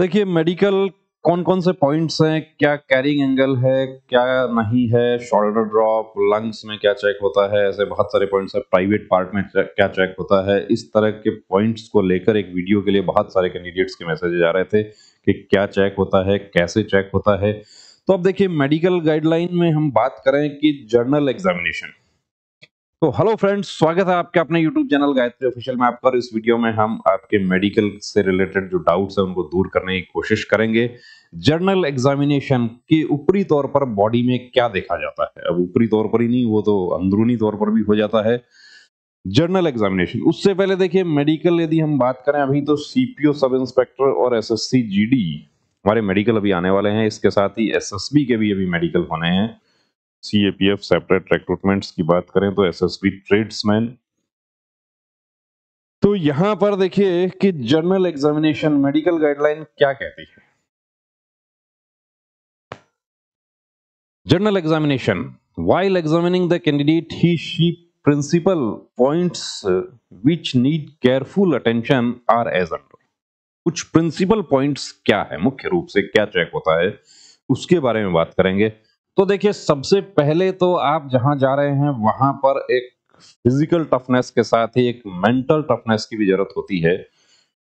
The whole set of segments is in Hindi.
देखिए मेडिकल कौन कौन से पॉइंट्स हैं क्या कैरिंग एंगल है क्या नहीं है शोल्डर ड्रॉप लंग्स में क्या चेक होता है ऐसे बहुत सारे पॉइंट्स है प्राइवेट पार्ट में क्या चेक होता है इस तरह के पॉइंट्स को लेकर एक वीडियो के लिए बहुत सारे कैंडिडेट्स के मैसेजेज आ रहे थे कि क्या चेक होता है कैसे चेक होता है तो अब देखिए मेडिकल गाइडलाइन में हम बात करें कि जर्नल एग्जामिनेशन तो हेलो फ्रेंड्स स्वागत है आपके अपने यूट्यूब चैनल गायत्री ऑफिशियल में आपका इस वीडियो में हम आपके मेडिकल से रिलेटेड जो डाउट्स हैं उनको दूर करने की कोशिश करेंगे जर्नल एग्जामिनेशन के ऊपरी तौर पर बॉडी में क्या देखा जाता है अब ऊपरी तौर पर ही नहीं वो तो अंदरूनी तौर पर भी हो जाता है जर्नल एग्जामिनेशन उससे पहले देखिए मेडिकल यदि हम बात करें अभी तो सीपीओ सब इंस्पेक्टर और एसएससी जीडी हमारे मेडिकल अभी आने वाले हैं इसके साथ ही एसएसबी के भी अभी मेडिकल होने हैं सीएपीएफ सेपरेट रिक्रूटमेंट्स की बात करें तो एस ट्रेड्समैन तो यहां पर देखिए कि जनरल एग्जामिनेशन मेडिकल गाइडलाइन क्या कहती है general examination while examining the candidate he she principal points which need careful attention are as कुछ प्रिंसिपल पॉइंट्स क्या है मुख्य रूप से क्या चेक होता है उसके बारे में बात करेंगे तो देखिए सबसे पहले तो आप जहां जा रहे हैं वहां पर एक फिजिकल टफनेस के साथ ही एक मेंटल टफनेस की भी जरूरत होती है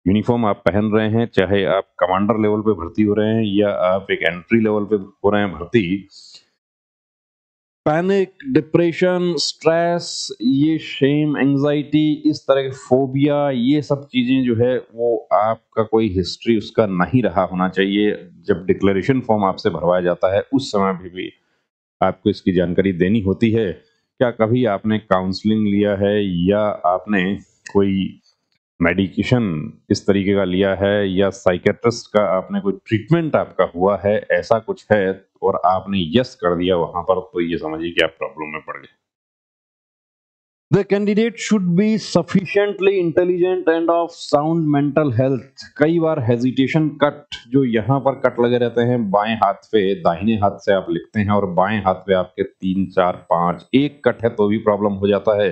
यूनिफॉर्म आप पहन रहे हैं चाहे आप कमांडर लेवल पे भर्ती हो रहे हैं या आप एक एंट्री लेवल पे हो रहे हैं भर्ती पैनिक डिप्रेशन स्ट्रेस ये शेम एंजाइटी इस तरह के फोबिया ये सब चीज़ें जो है वो आपका कोई हिस्ट्री उसका नहीं रहा होना चाहिए जब डिक्लेरेशन फॉर्म आपसे भरवाया जाता है उस समय भी, भी आपको इसकी जानकारी देनी होती है क्या कभी आपने काउंसलिंग लिया है या आपने कोई मेडिकेशन इस तरीके का लिया है या साइकेट्रिस्ट का आपने कोई ट्रीटमेंट आपका हुआ है ऐसा कुछ है और आपने यस कर दिया वहां पर तो ये समझिए कि आप प्रॉब्लम में पड़ गए The candidate should be sufficiently intelligent and of sound mental health. कई बार hesitation cut जो यहाँ पर कट लगे रहते हैं बाएं हाथ पे दाहिने हाथ से आप लिखते हैं और बाएं हाथ पे आपके तीन चार पांच एक कट है तो भी प्रॉब्लम हो जाता है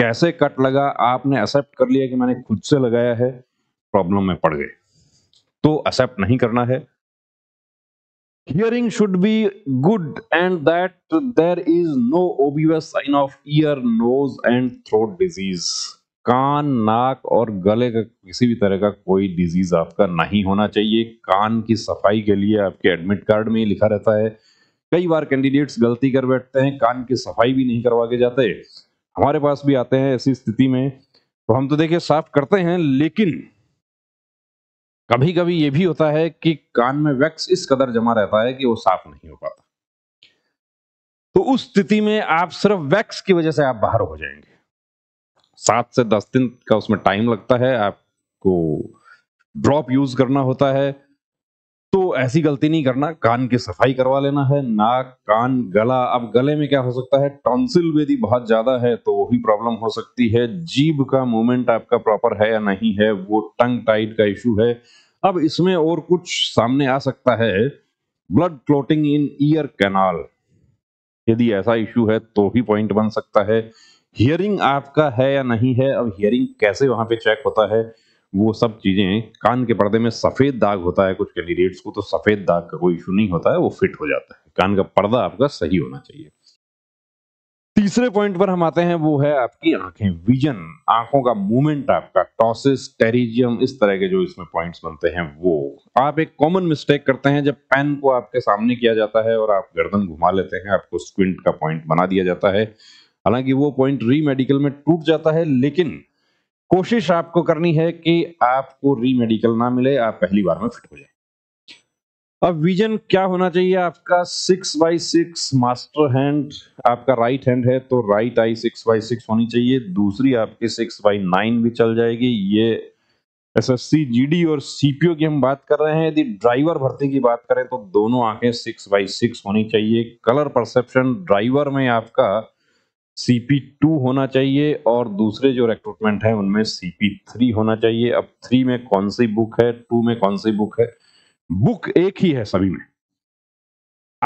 कैसे कट लगा आपने एक्सेप्ट कर लिया कि मैंने खुद से लगाया है प्रॉब्लम में पड़ गए तो एक्सेप्ट नहीं करना है hearing should be good and that there is no obvious sign of ear nose and throat disease कान नाक और गले का किसी भी तरह का कोई डिजीज आपका नहीं होना चाहिए कान की सफाई के लिए आपके एडमिट कार्ड में लिखा रहता है कई बार कैंडिडेट्स गलती कर बैठते हैं कान की सफाई भी नहीं करवा के जाते हमारे पास भी आते हैं ऐसी स्थिति में तो हम तो देखिए साफ करते हैं लेकिन कभी कभी ये भी होता है कि कान में वैक्स इस कदर जमा रहता है कि वो साफ नहीं हो पाता तो उस स्थिति में आप सिर्फ वैक्स की वजह से आप बाहर हो जाएंगे सात से दस दिन का उसमें टाइम लगता है आपको ड्रॉप यूज करना होता है तो ऐसी गलती नहीं करना कान की सफाई करवा लेना है नाक कान गला अब गले में क्या हो सकता है टॉन्सिल यदि बहुत ज्यादा है तो वही प्रॉब्लम हो सकती है जीभ का मूवमेंट आपका प्रॉपर है या नहीं है वो टंग टाइट का इशू है अब इसमें और कुछ सामने आ सकता है blood clotting in ear canal यदि ऐसा इशू है तो ही पॉइंट बन सकता है हियरिंग आपका है या नहीं है अब हियरिंग कैसे वहां पे चेक होता है वो सब चीज़ें कान के पर्दे में सफ़ेद दाग होता है कुछ कैंडिडेट्स को तो सफ़ेद दाग का कोई इशू नहीं होता है वो फिट हो जाता है कान का पर्दा आपका सही होना चाहिए तीसरे पॉइंट पर हम आते हैं वो है आपकी आंखें विजन आंखों का मूवमेंट आपका टॉसिस टेरिजियम इस तरह के जो इसमें पॉइंट्स बनते हैं वो आप एक कॉमन मिस्टेक करते हैं जब पेन को आपके सामने किया जाता है और आप गर्दन घुमा लेते हैं आपको स्क्विंट का पॉइंट बना दिया जाता है हालांकि वो पॉइंट री मेडिकल में टूट जाता है लेकिन कोशिश आपको करनी है कि आपको री मेडिकल ना मिले आप पहली बार में फिट हो जाए अब विजन क्या होना चाहिए आपका six by six master hand आपका राइट हैंड है तो right eye six by six होनी चाहिए दूसरी आपकी सिक्स बाई नाइन भी चल जाएगी ये S S C G D और सीपीओ की हम बात कर रहे हैं यदि ड्राइवर भर्ती की बात करें तो दोनों आंखें सिक्स बाई सिक्स होनी चाहिए कलर परसेप्शन ड्राइवर में आपका सीपी टू होना चाहिए और दूसरे जो रिक्रूटमेंट है उनमें सीपी थ्री होना चाहिए अब थ्री में कौन सी बुक है टू में कौन सी बुक है बुक एक ही है सभी में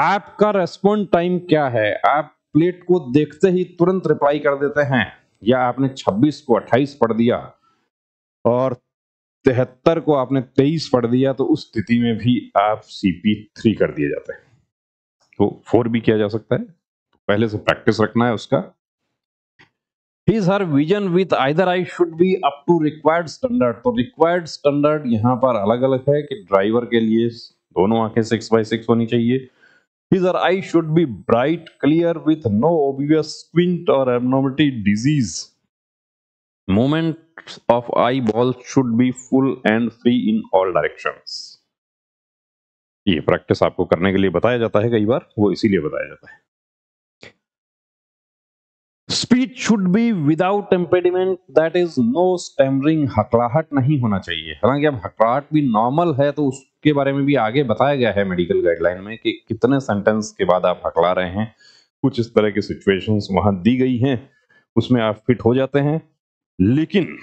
आपका रेस्पॉन्ड टाइम क्या है आप प्लेट को देखते ही तुरंत रिप्लाई कर देते हैं या आपने 26 को 28 पढ़ दिया और तिहत्तर को आपने 23 पढ़ दिया तो उस स्थिति में भी आप सीपी थ्री कर दिए जाते हैं तो फोर भी किया जा सकता है पहले से प्रैक्टिस रखना है उसका his her vision with either eye should be up to required standard तो रिक्वायर्ड स्टैंडर्ड यहाँ पर अलग अलग है कि ड्राइवर के लिए दोनों आंखें सिक्स बाई सिक्स होनी चाहिए his her eye should be bright clear with no obvious squint और abnormality disease of eyeball should be full and free in all direction ये प्रैक्टिस आपको करने के लिए बताया जाता है कई बार वो इसीलिए बताया जाता है speech should be without impediment that is no stammering हकलाहट नहीं होना चाहिए हालांकि अब हकलाहट भी नॉर्मल है तो उसके बारे में भी आगे बताया गया है मेडिकल गाइडलाइन में कि कितने सेंटेंस के बाद आप हकला रहे हैं कुछ इस तरह की सिचुएशंस वहां दी गई हैं उसमें आप फिट हो जाते हैं लेकिन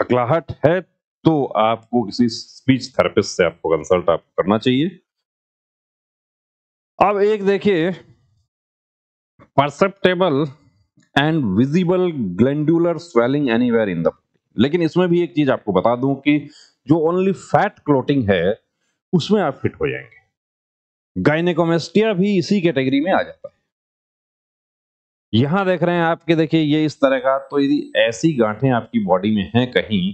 हकलाहट है तो आपको किसी स्पीच थेरेपिस्ट से आपको कंसल्ट आपको करना चाहिए अब एक देखिए perceptible and visible glandular swelling anywhere in the लेकिन इसमें भी एक चीज आपको बता दूं कि जो ओनली फैट क्लोटिंग है उसमें आप फिट हो जाएंगे गाइनेकोमेस्टिया भी इसी कैटेगरी में आ जाता है यहां देख रहे हैं आपके देखिए ये इस तरह का तो यदि ऐसी गांठें आपकी बॉडी में हैं कहीं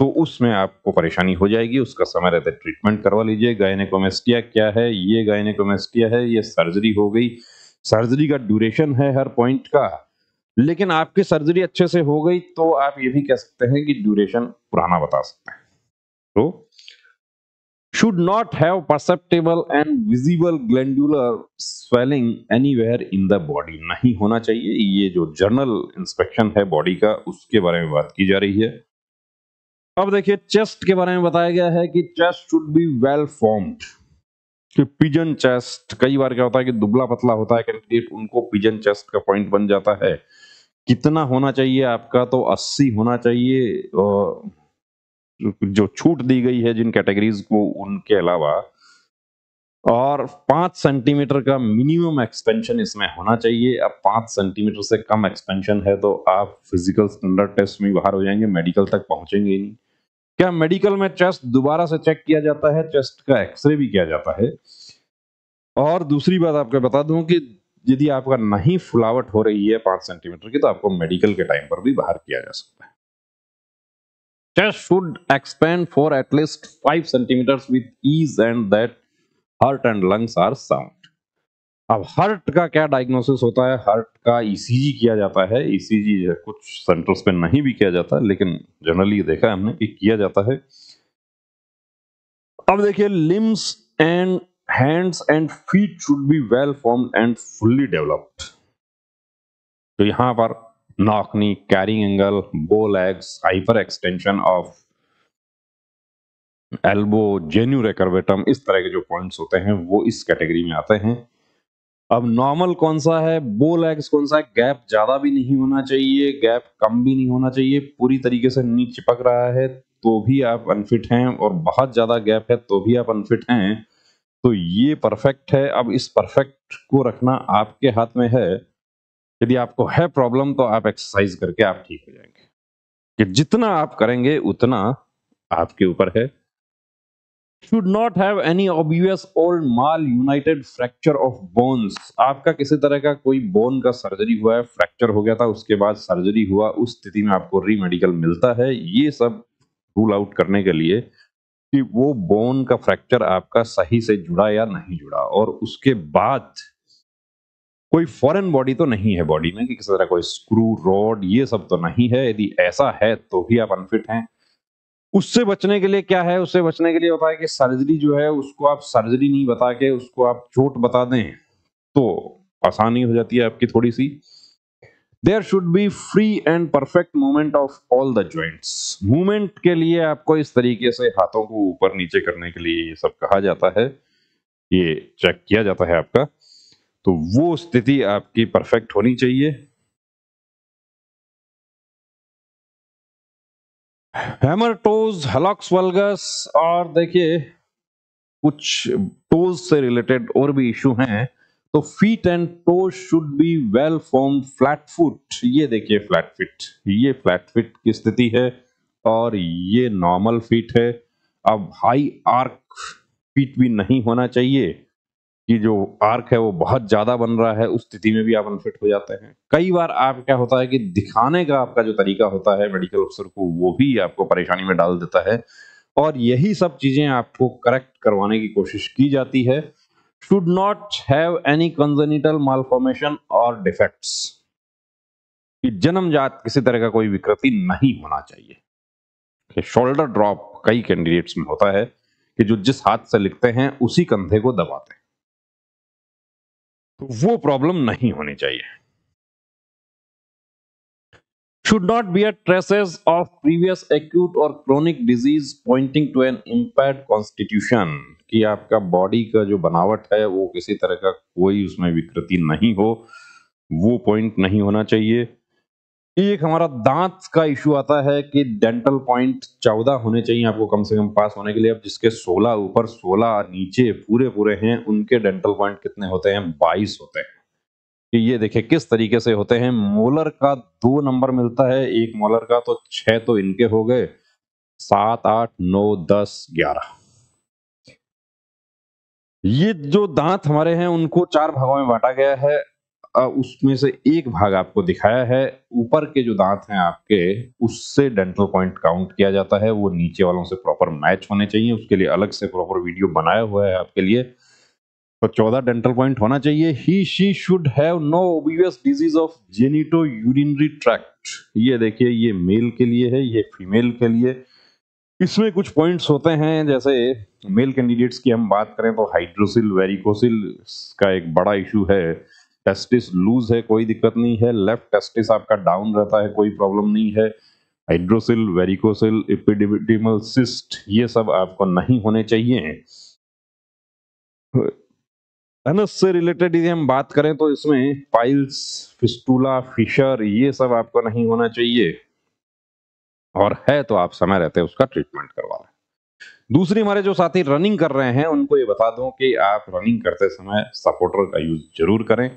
तो उसमें आपको परेशानी हो जाएगी उसका समय रहते ट्रीटमेंट करवा लीजिए गायनेकोमेस्टिया क्या है ये गायनेकोमेस्टिया है ये सर्जरी हो गई सर्जरी का ड्यूरेशन है हर पॉइंट का लेकिन आपकी सर्जरी अच्छे से हो गई तो आप ये भी कह सकते हैं कि ड्यूरेशन पुराना बता सकते हैं तो should not have and visible glandular swelling anywhere in the body नहीं होना चाहिए ये जो जर्नल इंस्पेक्शन है बॉडी का उसके बारे में बात की जा रही है अब देखिए चेस्ट के बारे में बताया गया है कि chest should be well formed कि पिजन चेस्ट कई बार क्या होता है कि दुबला पतला होता है कैंडिडेट उनको पिजन चेस्ट का पॉइंट बन जाता है कितना होना चाहिए आपका तो 80 होना चाहिए जो छूट दी गई है जिन कैटेगरीज को उनके अलावा और पांच सेंटीमीटर का मिनिमम एक्सपेंशन इसमें होना चाहिए अब पांच सेंटीमीटर से कम एक्सपेंशन है तो आप फिजिकल स्टैंडर्ड टेस्ट में बाहर हो जाएंगे मेडिकल तक पहुंचेंगे नहीं क्या मेडिकल में चेस्ट दोबारा से चेक किया जाता है चेस्ट का एक्सरे भी किया जाता है और दूसरी बात आपको बता दूं कि यदि आपका नहीं फुलावट हो रही है पांच सेंटीमीटर की तो आपको मेडिकल के टाइम पर भी बाहर किया जा सकता है chest should expand for at least five centimetre with ease and that heart and lungs are sound अब हार्ट का क्या डायग्नोसिस होता है हार्ट का ईसीजी e किया जाता है ईसीजी e कुछ सेंटर्स पे नहीं भी किया जाता है लेकिन जनरली देखा है हमने कि किया जाता है अब देखिए limbs and hands and feet should be well form and fully developed तो यहां पर knock knee carrying angle bow legs hyperextension of elbow genu recurvatum इस तरह के जो पॉइंट्स होते हैं वो इस कैटेगरी में आते हैं अब नॉर्मल कौन सा है बो लेग्स कौन सा है गैप ज्यादा भी नहीं होना चाहिए गैप कम भी नहीं होना चाहिए पूरी तरीके से नीच चिपक रहा है तो भी आप अनफिट हैं और बहुत ज्यादा गैप है तो भी आप अनफिट हैं तो ये परफेक्ट है अब इस परफेक्ट को रखना आपके हाथ में है यदि आपको है प्रॉब्लम तो आप एक्सरसाइज करके आप ठीक हो जाएंगे कि जितना आप करेंगे उतना आपके ऊपर है should not have any obvious malunited fracture of bones. आपका किसी तरह का कोई बोन का सर्जरी हुआ है फ्रैक्चर हो गया था उसके बाद सर्जरी हुआ उस स्थिति में आपको री मेडिकल मिलता है ये सब रूल आउट करने के लिए कि वो बोन का फ्रैक्चर आपका सही से जुड़ा या नहीं जुड़ा और उसके बाद कोई फॉरेन बॉडी तो नहीं है बॉडी में कि किसी तरह कोई स्क्रू रॉड ये सब तो नहीं है यदि ऐसा है तो भी आप अनफिट हैं उससे बचने के लिए क्या है उससे बचने के लिए बताया कि सर्जरी जो है उसको आप सर्जरी नहीं बता के उसको आप चोट बता दें तो आसानी हो जाती है आपकी थोड़ी सी there should be free and perfect movement of all the joints movement के लिए आपको इस तरीके से हाथों को ऊपर नीचे करने के लिए ये सब कहा जाता है ये चेक किया जाता है आपका तो वो स्थिति आपकी परफेक्ट होनी चाहिए हैमर टोज हलॉक्स वल्गस और देखिए कुछ टोज से रिलेटेड और भी इशू हैं तो feet and toes should be well form flat foot ये देखिए फ्लैट फिट ये फ्लैट फिट की स्थिति है और ये नॉर्मल फीट है अब हाई आर्क फीट भी नहीं होना चाहिए कि जो आर्क है वो बहुत ज्यादा बन रहा है उस स्थिति में भी आप अनफिट हो जाते हैं कई बार आप क्या होता है कि दिखाने का आपका जो तरीका होता है मेडिकल अफसर को वो भी आपको परेशानी में डाल देता है और यही सब चीजें आपको करेक्ट करवाने की कोशिश की जाती है should not have any congenital malformation और डिफेक्ट्स कि जन्मजात किसी तरह का कोई विकृति नहीं होना चाहिए शोल्डर ड्रॉप कई कैंडिडेट्स में होता है कि जो जिस हाथ से लिखते हैं उसी कंधे को दबाते हैं तो वो प्रॉब्लम नहीं होनी चाहिए should not be a traces of previous acute और chronic disease pointing to an impact constitution कि आपका बॉडी का जो बनावट है वो किसी तरह का कोई उसमें विकृति नहीं हो वो पॉइंट नहीं होना चाहिए एक हमारा दांत का इशू आता है कि डेंटल पॉइंट चौदह होने चाहिए आपको कम से कम पास होने के लिए अब जिसके सोलह ऊपर सोलह नीचे पूरे पूरे हैं उनके डेंटल पॉइंट कितने होते हैं बाईस होते हैं कि ये देखिए किस तरीके से होते हैं मोलर का दो नंबर मिलता है एक मोलर का तो छह तो इनके हो गए सात आठ नौ दस ग्यारह ये जो दांत हमारे हैं उनको चार भागों में बांटा गया है उसमें से एक भाग आपको दिखाया है ऊपर के जो दांत हैं आपके उससे डेंटल पॉइंट काउंट किया जाता है वो नीचे वालों से प्रॉपर मैच होने चाहिए उसके लिए अलग से प्रॉपर वीडियो बनाया हुआ है आपके लिए तो चौदह डेंटल पॉइंट होना चाहिए he she should have no obvious disease of genito urinary tract ये देखिए ये मेल के लिए है ये फीमेल के लिए इसमें कुछ पॉइंट्स होते हैं जैसे मेल कैंडिडेट्स की हम बात करें तो हाइड्रोसिल वेरिकोसिल का एक बड़ा इशू है टेस्टिस लूज है कोई दिक्कत नहीं है लेफ्ट टेस्टिस आपका डाउन रहता है कोई प्रॉब्लम नहीं है हाइड्रोसिल वेरिकोसिल इपिडिटिमल सिस्ट ये सब आपको नहीं होने चाहिए से रिलेटेड यदि हम बात करें तो इसमें पाइल्स फिस्टूला फिशर ये सब आपको नहीं होना चाहिए और है तो आप समय रहते उसका ट्रीटमेंट करवा रहे दूसरी हमारे जो साथी रनिंग कर रहे हैं उनको ये बता दूं कि आप रनिंग करते समय सपोर्टर का यूज जरूर करें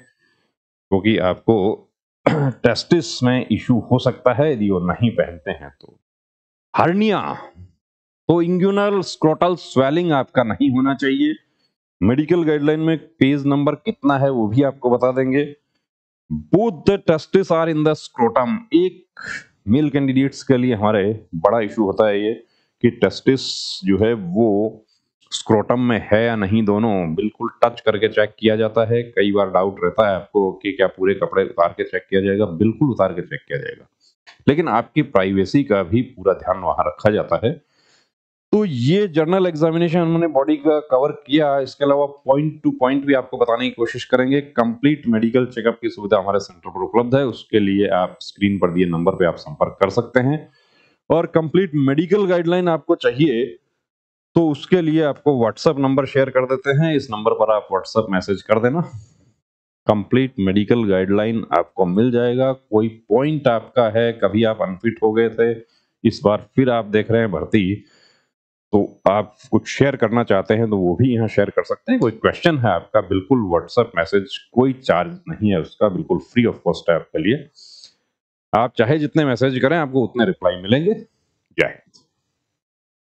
क्योंकि आपको टेस्टिस में इशू हो सकता है यदि वो नहीं पहनते हैं तो हर्निया तो इंग्यूनल स्क्रोटल स्वेलिंग आपका नहीं होना चाहिए मेडिकल गाइडलाइन में पेज नंबर कितना है वो भी आपको बता देंगे both the testis are in the scrotum एक मेल कैंडिडेट्स के लिए हमारे बड़ा इशू होता है ये कि टेस्टिस जो है वो स्क्रोटम में है या नहीं दोनों बिल्कुल टच करके चेक किया जाता है कई बार डाउट रहता है आपको कि क्या पूरे कपड़े उतार के चेक किया जाएगा बिल्कुल उतार के चेक किया जाएगा लेकिन आपकी प्राइवेसी का भी पूरा ध्यान वहां रखा जाता है तो ये जर्नल एग्जामिनेशन उन्होंने बॉडी का कवर किया इसके अलावा पॉइंट टू पॉइंट भी आपको बताने की कोशिश करेंगे कंप्लीट मेडिकल चेकअप की सुविधा हमारे सेंटर पर उपलब्ध है उसके लिए आप स्क्रीन पर दिए नंबर पर आप संपर्क कर सकते हैं और कंप्लीट मेडिकल गाइडलाइन आपको चाहिए तो उसके लिए आपको व्हाट्सएप नंबर शेयर कर देते हैं इस नंबर पर आप व्हाट्सएप मैसेज कर देना कंप्लीट मेडिकल गाइडलाइन आपको मिल जाएगा कोई पॉइंट आपका है कभी आप अनफिट हो गए थे इस बार फिर आप देख रहे हैं भर्ती तो आप कुछ शेयर करना चाहते हैं तो वो भी यहाँ शेयर कर सकते हैं कोई क्वेश्चन है आपका बिल्कुल व्हाट्सएप मैसेज कोई चार्ज नहीं है उसका बिल्कुल फ्री ऑफ कॉस्ट है आपके लिए आप चाहे जितने मैसेज करें आपको उतने रिप्लाई मिलेंगे जय